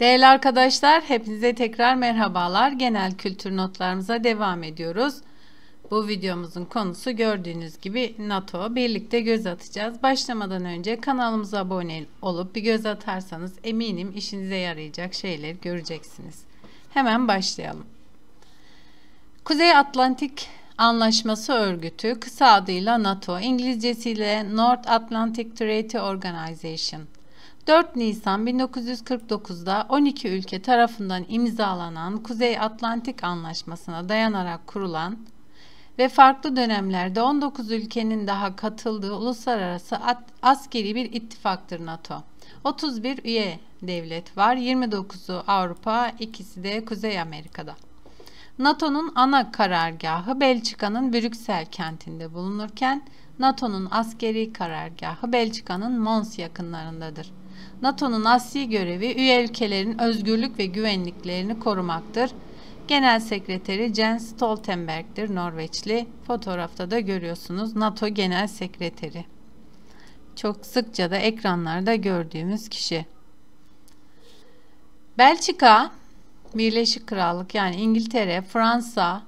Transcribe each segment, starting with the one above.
Değerli arkadaşlar, hepinize tekrar merhabalar. Genel kültür notlarımıza devam ediyoruz. Bu videomuzun konusu gördüğünüz gibi NATO. Birlikte göz atacağız. Başlamadan önce kanalımıza abone olup bir göz atarsanız eminim işinize yarayacak şeyler göreceksiniz. Hemen başlayalım. Kuzey Atlantik Anlaşması Örgütü, kısa adıyla NATO, İngilizcesiyle North Atlantic Treaty Organization 4 Nisan 1949'da 12 ülke tarafından imzalanan Kuzey Atlantik Anlaşması'na dayanarak kurulan ve farklı dönemlerde 19 ülkenin daha katıldığı uluslararası askeri bir ittifaktır NATO. 31 üye devlet var, 29'u Avrupa, ikisi de Kuzey Amerika'da. NATO'nun ana karargahı Belçika'nın Brüksel kentinde bulunurken NATO'nun askeri karargahı Belçika'nın Mons yakınlarındadır. NATO'nun asli görevi üye ülkelerin özgürlük ve güvenliklerini korumaktır. Genel Sekreteri Jens Stoltenberg'tir Norveçli. Fotoğrafta da görüyorsunuz NATO Genel Sekreteri. Çok sıkça da ekranlarda gördüğümüz kişi. Belçika, Birleşik Krallık yani İngiltere, Fransa,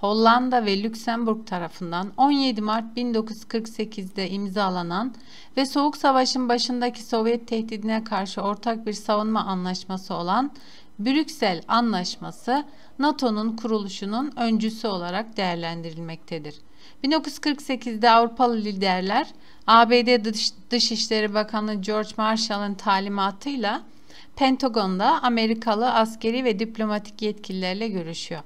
Hollanda ve Lüksemburg tarafından 17 Mart 1948'de imzalanan ve Soğuk Savaş'ın başındaki Sovyet tehdidine karşı ortak bir savunma anlaşması olan Brüksel Anlaşması NATO'nun kuruluşunun öncüsü olarak değerlendirilmektedir. 1948'de Avrupalı liderler ABD Dış, Dışişleri Bakanı George Marshall'ın talimatıyla Pentagon'da Amerikalı askeri ve diplomatik yetkililerle görüşüyor.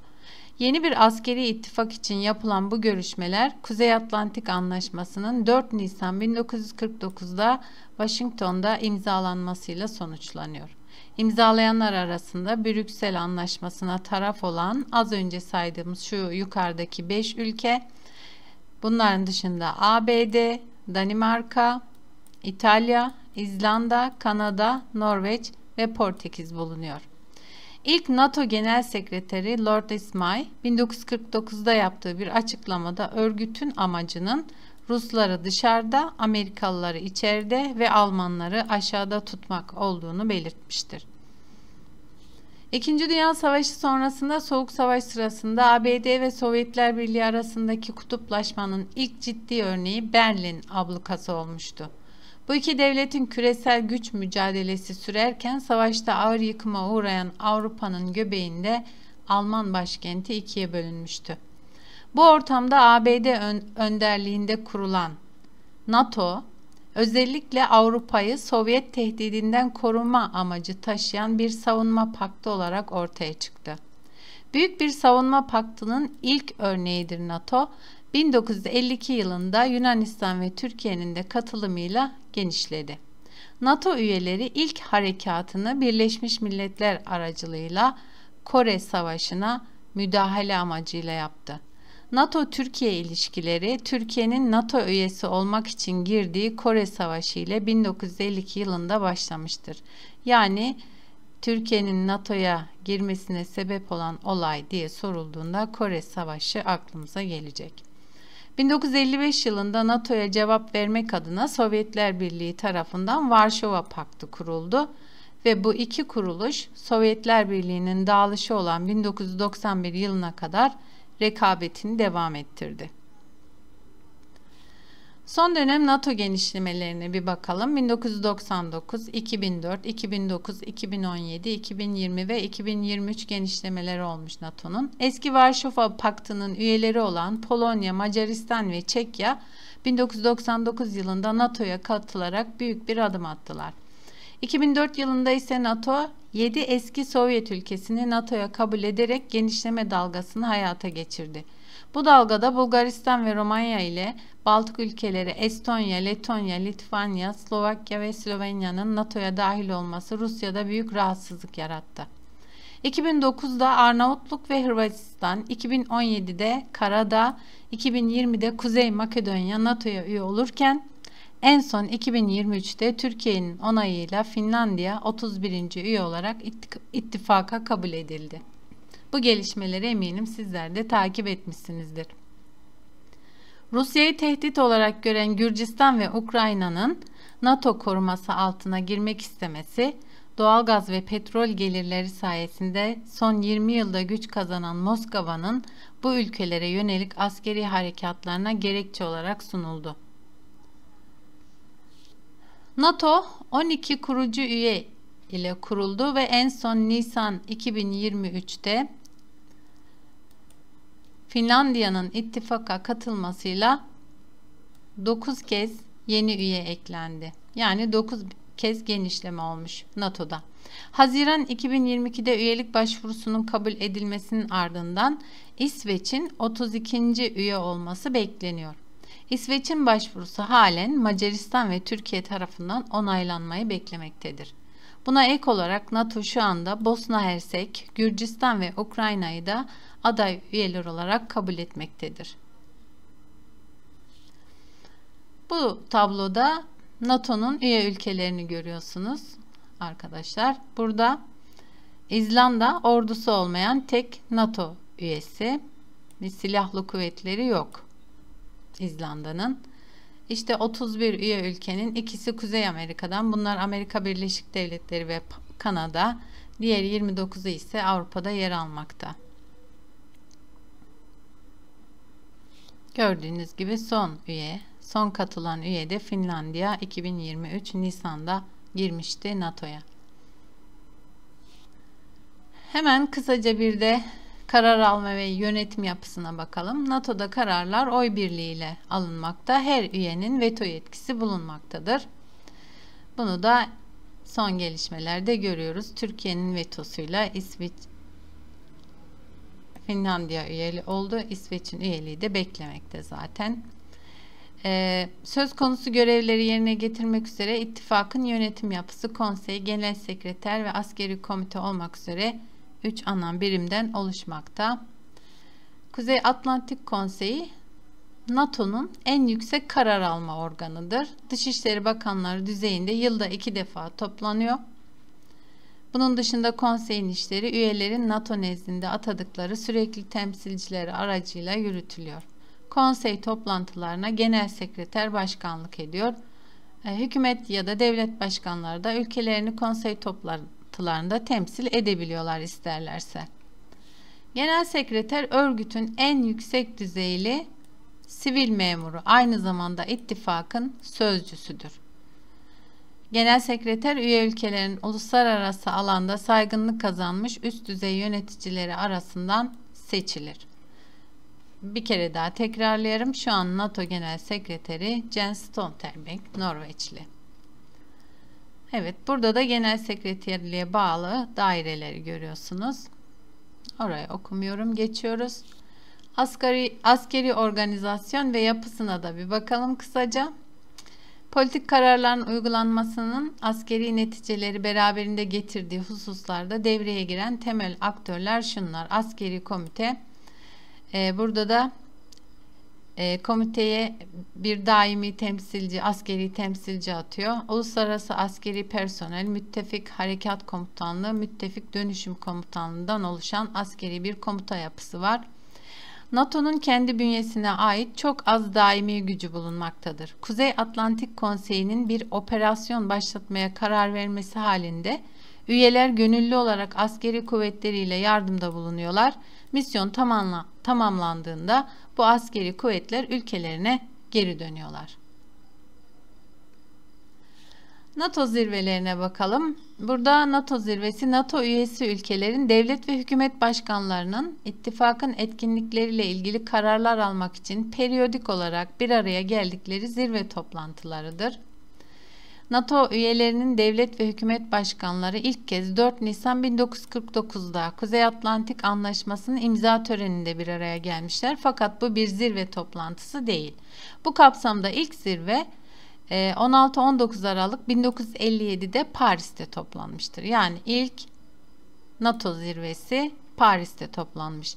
Yeni bir askeri ittifak için yapılan bu görüşmeler Kuzey Atlantik Anlaşması'nın 4 Nisan 1949'da Washington'da imzalanmasıyla sonuçlanıyor. İmzalayanlar arasında Brüksel Anlaşması'na taraf olan az önce saydığımız şu yukarıdaki 5 ülke, bunların dışında ABD, Danimarka, İtalya, İzlanda, Kanada, Norveç ve Portekiz bulunuyor. İlk NATO Genel Sekreteri Lord Ismay 1949'da yaptığı bir açıklamada örgütün amacının Rusları dışarıda, Amerikalıları içeride ve Almanları aşağıda tutmak olduğunu belirtmiştir. İkinci Dünya Savaşı sonrasında Soğuk Savaş sırasında ABD ve Sovyetler Birliği arasındaki kutuplaşmanın ilk ciddi örneği Berlin ablukası olmuştu. Bu iki devletin küresel güç mücadelesi sürerken savaşta ağır yıkıma uğrayan Avrupa'nın göbeğinde Alman başkenti ikiye bölünmüştü. Bu ortamda ABD önderliğinde kurulan NATO özellikle Avrupa'yı Sovyet tehdidinden koruma amacı taşıyan bir savunma paktı olarak ortaya çıktı. Büyük bir savunma paktının ilk örneğidir NATO. 1952 yılında Yunanistan ve Türkiye'nin de katılımıyla genişledi. NATO üyeleri ilk harekatını Birleşmiş Milletler aracılığıyla Kore Savaşı'na müdahale amacıyla yaptı. NATO-Türkiye ilişkileri Türkiye'nin NATO üyesi olmak için girdiği Kore Savaşı ile 1952 yılında başlamıştır. Yani Türkiye'nin NATO'ya girmesine sebep olan olay diye sorulduğunda Kore Savaşı aklımıza gelecek. 1955 yılında NATO'ya cevap vermek adına Sovyetler Birliği tarafından Varşova Paktı kuruldu ve bu iki kuruluş Sovyetler Birliği'nin dağılışı olan 1991 yılına kadar rekabetini devam ettirdi. Son dönem NATO genişlemelerine bir bakalım. 1999, 2004, 2009, 2017, 2020 ve 2023 genişlemeleri olmuş NATO'nun. Eski Varşova Paktı'nın üyeleri olan Polonya, Macaristan ve Çekya 1999 yılında NATO'ya katılarak büyük bir adım attılar. 2004 yılında ise NATO 7 eski Sovyet ülkesini NATO'ya kabul ederek genişleme dalgasını hayata geçirdi. Bu dalgada Bulgaristan ve Romanya ile Baltık ülkeleri Estonya, Letonya, Litvanya, Slovakya ve Slovenya'nın NATO'ya dahil olması Rusya'da büyük rahatsızlık yarattı. 2009'da Arnavutluk ve Hırvatistan, 2017'de Karada, 2020'de Kuzey Makedonya NATO'ya üye olurken en son 2023'te Türkiye'nin onayıyla Finlandiya 31. üye olarak ittifaka kabul edildi. Bu gelişmeleri eminim sizler de takip etmişsinizdir. Rusya'yı tehdit olarak gören Gürcistan ve Ukrayna'nın NATO koruması altına girmek istemesi, doğalgaz ve petrol gelirleri sayesinde son 20 yılda güç kazanan Moskova'nın bu ülkelere yönelik askeri harekatlarına gerekçe olarak sunuldu. NATO 12 kurucu üye ile kuruldu ve en son Nisan 2023'te Finlandiya'nın ittifaka katılmasıyla 9 kez yeni üye eklendi. Yani 9 kez genişleme olmuş NATO'da. Haziran 2022'de üyelik başvurusunun kabul edilmesinin ardından İsveç'in 32. üye olması bekleniyor. İsveç'in başvurusu halen Macaristan ve Türkiye tarafından onaylanmayı beklemektedir. Buna ek olarak NATO şu anda Bosna Hersek, Gürcistan ve Ukrayna'yı da aday üyeler olarak kabul etmektedir. Bu tabloda NATO'nun üye ülkelerini görüyorsunuz arkadaşlar. Burada İzlanda ordusu olmayan tek NATO üyesi. Bir silahlı kuvvetleri yok İzlanda'nın. İşte 31 üye ülkenin ikisi Kuzey Amerika'dan. Bunlar Amerika Birleşik Devletleri ve Kanada. Diğer 29'u ise Avrupa'da yer almakta. Gördüğünüz gibi son üye, son katılan üye de Finlandiya 2023 Nisan'da girmişti NATO'ya. Hemen kısaca bir de Karar alma ve yönetim yapısına bakalım. NATO'da kararlar oy birliğiyle alınmakta. Her üyenin veto yetkisi bulunmaktadır. Bunu da son gelişmelerde görüyoruz. Türkiye'nin vetosuyla İsveç Finlandiya üyeli oldu. İsveç'in üyeliği de beklemekte zaten. Ee, söz konusu görevleri yerine getirmek üzere ittifakın yönetim yapısı konsey, genel sekreter ve askeri komite olmak üzere 3 ana birimden oluşmakta. Kuzey Atlantik Konseyi NATO'nun en yüksek karar alma organıdır. Dışişleri Bakanları düzeyinde yılda iki defa toplanıyor. Bunun dışında konseyin işleri üyelerin NATO nezdinde atadıkları sürekli temsilcileri aracıyla yürütülüyor. Konsey toplantılarına genel sekreter başkanlık ediyor. E, hükümet ya da devlet başkanları da ülkelerini konsey toplantılarına noktalarında temsil edebiliyorlar isterlerse. Genel sekreter örgütün en yüksek düzeyli sivil memuru aynı zamanda ittifakın sözcüsüdür. Genel sekreter üye ülkelerin uluslararası alanda saygınlık kazanmış üst düzey yöneticileri arasından seçilir. Bir kere daha tekrarlıyorum Şu an NATO Genel Sekreteri Jens Stoltenberg, Norveçli. Evet burada da genel sekreterliğe bağlı daireleri görüyorsunuz. Orayı okumuyorum geçiyoruz. Asgari, askeri organizasyon ve yapısına da bir bakalım kısaca. Politik kararların uygulanmasının askeri neticeleri beraberinde getirdiği hususlarda devreye giren temel aktörler şunlar. Askeri komite, e, burada da e, komiteye bir daimi temsilci, askeri temsilci atıyor. Uluslararası Askeri Personel Müttefik Harekat Komutanlığı, Müttefik Dönüşüm Komutanlığı'ndan oluşan askeri bir komuta yapısı var. NATO'nun kendi bünyesine ait çok az daimi gücü bulunmaktadır. Kuzey Atlantik Konseyi'nin bir operasyon başlatmaya karar vermesi halinde Üyeler gönüllü olarak askeri kuvvetleriyle yardımda bulunuyorlar. Misyon tamamla, tamamlandığında bu askeri kuvvetler ülkelerine geri dönüyorlar. NATO zirvelerine bakalım. Burada NATO zirvesi NATO üyesi ülkelerin devlet ve hükümet başkanlarının ittifakın etkinlikleriyle ilgili kararlar almak için periyodik olarak bir araya geldikleri zirve toplantılarıdır. NATO üyelerinin devlet ve hükümet başkanları ilk kez 4 Nisan 1949'da Kuzey Atlantik Anlaşması'nın imza töreninde bir araya gelmişler. Fakat bu bir zirve toplantısı değil. Bu kapsamda ilk zirve 16-19 e, Aralık 1957'de Paris'te toplanmıştır. Yani ilk NATO zirvesi Paris'te toplanmış.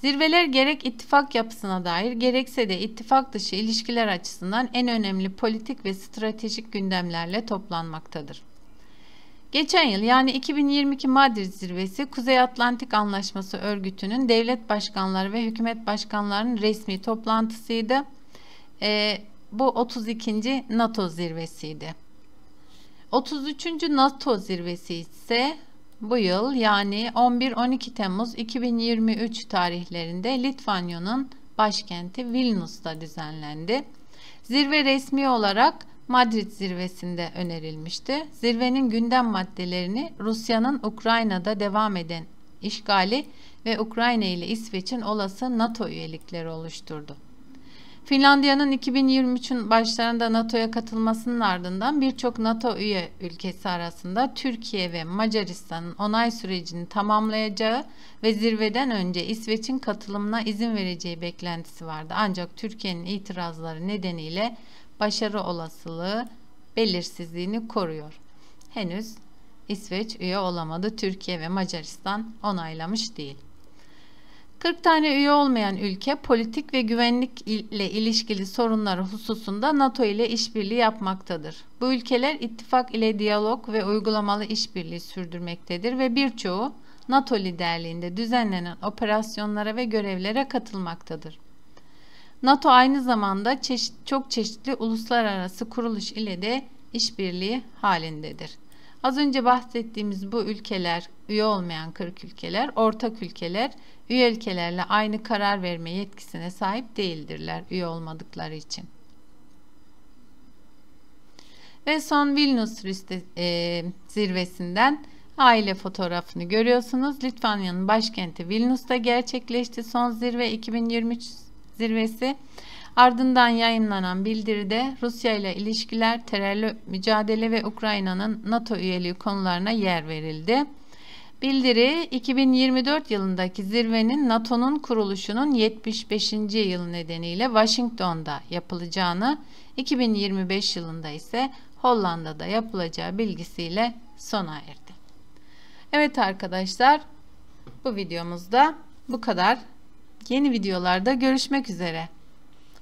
Zirveler gerek ittifak yapısına dair gerekse de ittifak dışı ilişkiler açısından en önemli politik ve stratejik gündemlerle toplanmaktadır. Geçen yıl yani 2022 Madrid Zirvesi Kuzey Atlantik Anlaşması örgütünün devlet başkanları ve hükümet başkanlarının resmi toplantısıydı. E, bu 32. NATO zirvesiydi. 33. NATO zirvesi ise bu yıl yani 11-12 Temmuz 2023 tarihlerinde Litvanya'nın başkenti Vilnius'ta düzenlendi. Zirve resmi olarak Madrid zirvesinde önerilmişti. Zirvenin gündem maddelerini Rusya'nın Ukrayna'da devam eden işgali ve Ukrayna ile İsveç'in olası NATO üyelikleri oluşturdu. Finlandiya'nın 2023'ün başlarında NATO'ya katılmasının ardından birçok NATO üye ülkesi arasında Türkiye ve Macaristan'ın onay sürecini tamamlayacağı ve zirveden önce İsveç'in katılımına izin vereceği beklentisi vardı. Ancak Türkiye'nin itirazları nedeniyle başarı olasılığı belirsizliğini koruyor. Henüz İsveç üye olamadı. Türkiye ve Macaristan onaylamış değil. 40 tane üye olmayan ülke politik ve güvenlik ile ilişkili sorunları hususunda NATO ile işbirliği yapmaktadır. Bu ülkeler ittifak ile diyalog ve uygulamalı işbirliği sürdürmektedir ve birçoğu NATO liderliğinde düzenlenen operasyonlara ve görevlere katılmaktadır. NATO aynı zamanda çeşit, çok çeşitli uluslararası kuruluş ile de işbirliği halindedir. Az önce bahsettiğimiz bu ülkeler, üye olmayan 40 ülkeler, ortak ülkeler, üye ülkelerle aynı karar verme yetkisine sahip değildirler üye olmadıkları için. Ve son Vilnius e, zirvesinden aile fotoğrafını görüyorsunuz. Litvanya'nın başkenti Vilnius'ta gerçekleşti son zirve 2023 zirvesi. Ardından yayınlanan bildiride Rusya ile ilişkiler, terörle mücadele ve Ukrayna'nın NATO üyeliği konularına yer verildi. Bildiri 2024 yılındaki zirvenin NATO'nun kuruluşunun 75. yıl nedeniyle Washington'da yapılacağını, 2025 yılında ise Hollanda'da yapılacağı bilgisiyle sona erdi. Evet arkadaşlar, bu videomuzda bu kadar. Yeni videolarda görüşmek üzere.